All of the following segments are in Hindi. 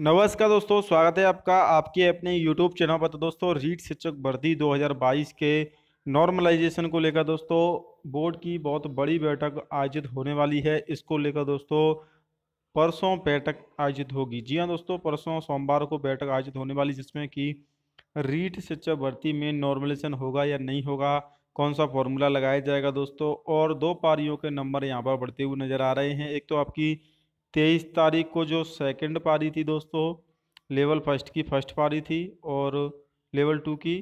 नमस्कार दोस्तों स्वागत है आपका आपके अपने यूट्यूब चैनल पर तो दोस्तों रीट शिक्षक भर्ती 2022 के नॉर्मलाइजेशन को लेकर दोस्तों बोर्ड की बहुत बड़ी बैठक आयोजित होने वाली है इसको लेकर दोस्तों परसों बैठक आयोजित होगी जी हाँ दोस्तों परसों सोमवार को बैठक आयोजित होने वाली जिसमें कि रीट शिक्षक भर्ती में नॉर्मलाइजेशन होगा या नहीं होगा कौन सा फॉर्मूला लगाया जाएगा दोस्तों और दो पारियों के नंबर यहाँ पर बढ़ते हुए नजर आ रहे हैं एक तो आपकी तेईस तारीख को जो सेकंड पारी थी दोस्तों लेवल फर्स्ट की फर्स्ट पारी थी और लेवल टू की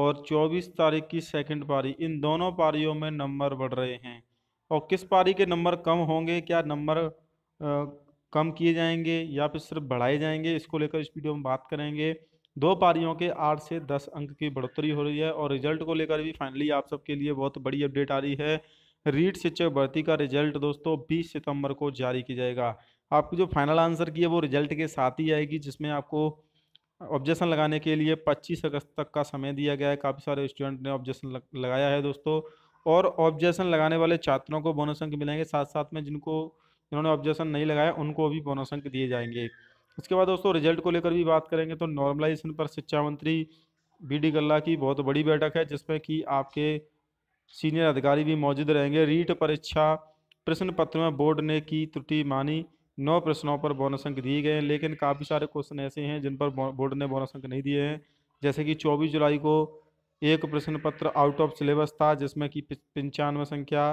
और चौबीस तारीख की सेकंड पारी इन दोनों पारियों में नंबर बढ़ रहे हैं और किस पारी के नंबर कम होंगे क्या नंबर कम किए जाएंगे या फिर सिर्फ बढ़ाए जाएंगे इसको लेकर इस वीडियो में बात करेंगे दो पारियों के आठ से दस अंक की बढ़ोतरी हो रही है और रिजल्ट को लेकर भी फाइनली आप सबके लिए बहुत बड़ी अपडेट आ रही है रीट शिक्षक भर्ती का रिजल्ट दोस्तों 20 सितंबर को जारी किया जाएगा आपकी जो फाइनल आंसर की है वो रिजल्ट के साथ ही आएगी जिसमें आपको ऑब्जेक्शन लगाने के लिए 25 अगस्त तक का समय दिया गया है काफ़ी सारे स्टूडेंट ने ऑब्जेक्शन लगाया है दोस्तों और ऑब्जेक्शन लगाने वाले छात्रों को बोनस अंक मिलेंगे साथ साथ में जिनको जिन्होंने ऑब्जेक्शन नहीं लगाया उनको भी बोनस अंक दिए जाएंगे उसके बाद दोस्तों रिजल्ट को लेकर भी बात करेंगे तो नॉर्मलाइजेशन पर शिक्षा मंत्री बी डी गल्ला की बहुत बड़ी बैठक है जिसमें कि आपके सीनियर अधिकारी भी मौजूद रहेंगे रीट परीक्षा प्रश्न पत्र में बोर्ड ने की त्रुटि मानी नौ प्रश्नों पर बोनस अंक दिए गए हैं लेकिन काफ़ी सारे क्वेश्चन ऐसे हैं जिन पर बोर्ड ने बोनस अंक नहीं दिए हैं जैसे कि 24 जुलाई को एक प्रश्न पत्र आउट ऑफ सिलेबस था जिसमें कि पंचानवे संख्या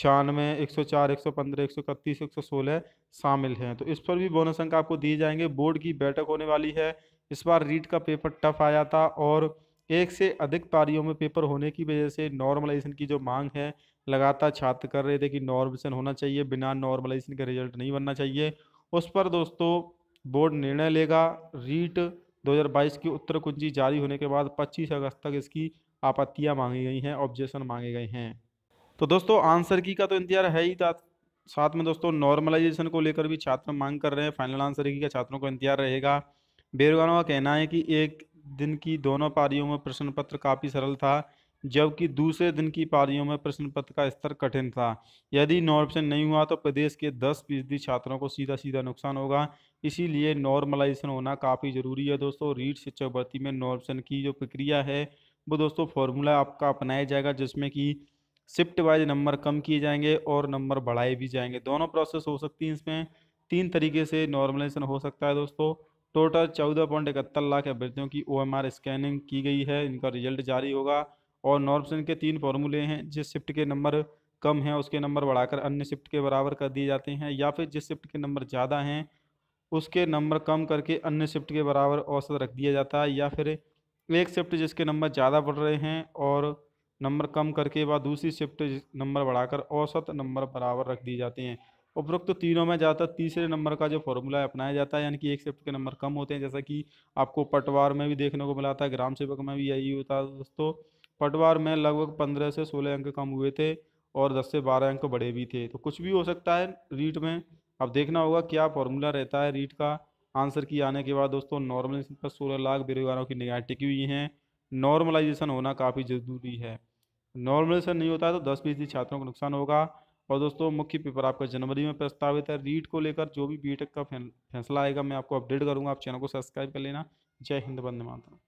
छियानवे एक सौ चार एक सौ पंद्रह एक सौ इकतीस एक सौ सोलह शामिल हैं तो इस पर भी बोनस अंक आपको दिए जाएंगे बोर्ड की बैठक होने वाली है इस बार रीट का पेपर टफ आया था और एक से अधिक पारियों में पेपर होने की वजह से नॉर्मलाइजेशन की जो मांग है लगातार छात्र कर रहे थे कि नॉर्मलाइजेशन होना चाहिए बिना नॉर्मलाइजेशन के रिजल्ट नहीं बनना चाहिए उस पर दोस्तों बोर्ड निर्णय लेगा रीट 2022 की उत्तर कुंजी जारी होने के बाद 25 अगस्त तक इसकी आपत्तियां मांगी गई हैं ऑब्जेक्शन मांगे गए हैं तो दोस्तों आंसर की का तो इंतजार है ही था साथ में दोस्तों नॉर्मलाइजेशन को लेकर भी छात्र मांग कर रहे हैं फाइनल आंसर की का छात्रों को इंतजार रहेगा बेरोगानों का कहना है कि एक दिन की दोनों पारियों में प्रश्न पत्र काफ़ी सरल था जबकि दूसरे दिन की पारियों में प्रश्न पत्र का स्तर कठिन था यदि नॉर्मेशन नहीं हुआ तो प्रदेश के 10 फीसदी छात्रों को सीधा सीधा नुकसान होगा इसीलिए नॉर्मलाइजेशन होना काफ़ी ज़रूरी है दोस्तों रीट शिक्षक भर्ती में नॉर्मेशन की जो प्रक्रिया है वो दोस्तों फॉर्मूला आपका अपनाया जाएगा जिसमें कि शिफ्ट वाइज नंबर कम किए जाएंगे और नंबर बढ़ाए भी जाएंगे दोनों प्रोसेस हो सकती हैं इसमें तीन तरीके से नॉर्मलाइजेशन हो सकता है दोस्तों टोटल चौदह पॉइंट इकहत्तर लाख अभ्यर्थियों की ओएमआर स्कैनिंग की गई है इनका रिजल्ट जारी होगा और नॉर्मसन के तीन फॉर्मूले हैं जिस शिफ्ट के नंबर कम हैं उसके नंबर बढ़ाकर अन्य शिफ्ट के बराबर कर दिए जाते हैं या फिर जिस शिफ्ट के नंबर ज़्यादा हैं उसके नंबर कम करके अन्य शिफ्ट के बराबर औसत रख दिया जाता है या फिर एक शिफ्ट जिसके नंबर ज़्यादा बढ़ रहे हैं और नंबर कम करके व दूसरी शिफ्ट नंबर बढ़ाकर औसत नंबर बराबर रख दिए जाते हैं उपरोक्त तो तीनों में ज़्यादातर तीसरे नंबर का जो फॉर्मूला है अपनाया जाता है यानी कि एक शिफ्ट के नंबर कम होते हैं जैसा कि आपको पटवार में भी देखने को मिला था ग्राम सेवक में भी यही होता है दोस्तों पटवार में लगभग पंद्रह से सोलह अंक कम हुए थे और दस से बारह अंक बढ़े भी थे तो कुछ भी हो सकता है रीट में अब देखना होगा क्या फॉर्मूला रहता है रीट का आंसर की आने के बाद दोस्तों नॉर्मल पर सोलह लाख बेरोजगारों की निगाह टिकी हुई हैं नॉर्मलाइजेशन होना काफ़ी ज़रूरी है नॉर्मलाइजेशन नहीं होता है तो दस फीसदी छात्रों को नुकसान होगा और दोस्तों मुख्य पेपर आपका जनवरी में प्रस्तावित है रीट को लेकर जो भी बीटेक का फैसला आएगा मैं आपको अपडेट करूंगा आप चैनल को सब्सक्राइब कर लेना जय हिंद बंद माता